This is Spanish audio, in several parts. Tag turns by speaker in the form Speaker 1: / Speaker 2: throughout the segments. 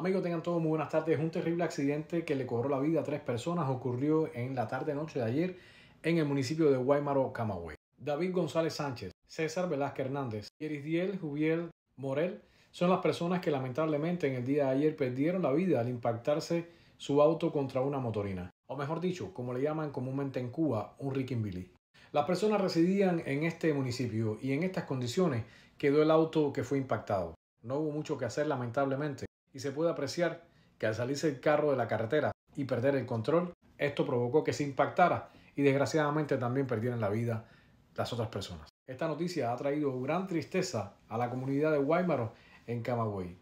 Speaker 1: Amigos, tengan todos muy buenas tardes. Un terrible accidente que le cobró la vida a tres personas ocurrió en la tarde-noche de ayer en el municipio de Guaymaro, Camagüey. David González Sánchez, César Velázquez Hernández, Diel, Jubiel Morel son las personas que lamentablemente en el día de ayer perdieron la vida al impactarse su auto contra una motorina. O mejor dicho, como le llaman comúnmente en Cuba, un rickinbilly. Las personas residían en este municipio y en estas condiciones quedó el auto que fue impactado. No hubo mucho que hacer lamentablemente y se puede apreciar que al salirse el carro de la carretera y perder el control, esto provocó que se impactara y desgraciadamente también perdieran la vida las otras personas. Esta noticia ha traído gran tristeza a la comunidad de Guaymaro en Camagüey.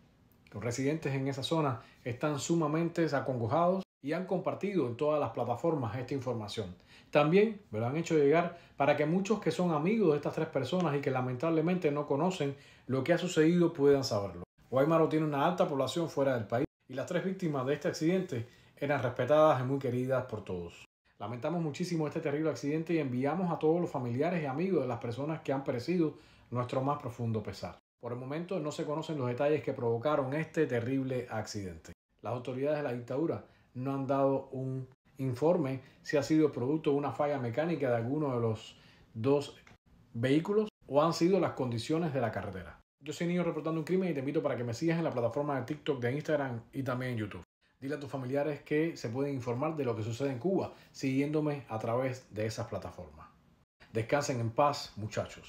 Speaker 1: Los residentes en esa zona están sumamente acongojados y han compartido en todas las plataformas esta información. También me lo han hecho llegar para que muchos que son amigos de estas tres personas y que lamentablemente no conocen lo que ha sucedido puedan saberlo. Guaymaro tiene una alta población fuera del país y las tres víctimas de este accidente eran respetadas y muy queridas por todos. Lamentamos muchísimo este terrible accidente y enviamos a todos los familiares y amigos de las personas que han perecido nuestro más profundo pesar. Por el momento no se conocen los detalles que provocaron este terrible accidente. Las autoridades de la dictadura no han dado un informe si ha sido producto de una falla mecánica de alguno de los dos vehículos o han sido las condiciones de la carretera. Yo soy Niño Reportando un Crimen y te invito para que me sigas en la plataforma de TikTok, de Instagram y también en YouTube. Dile a tus familiares que se pueden informar de lo que sucede en Cuba siguiéndome a través de esas plataformas. Descansen en paz, muchachos.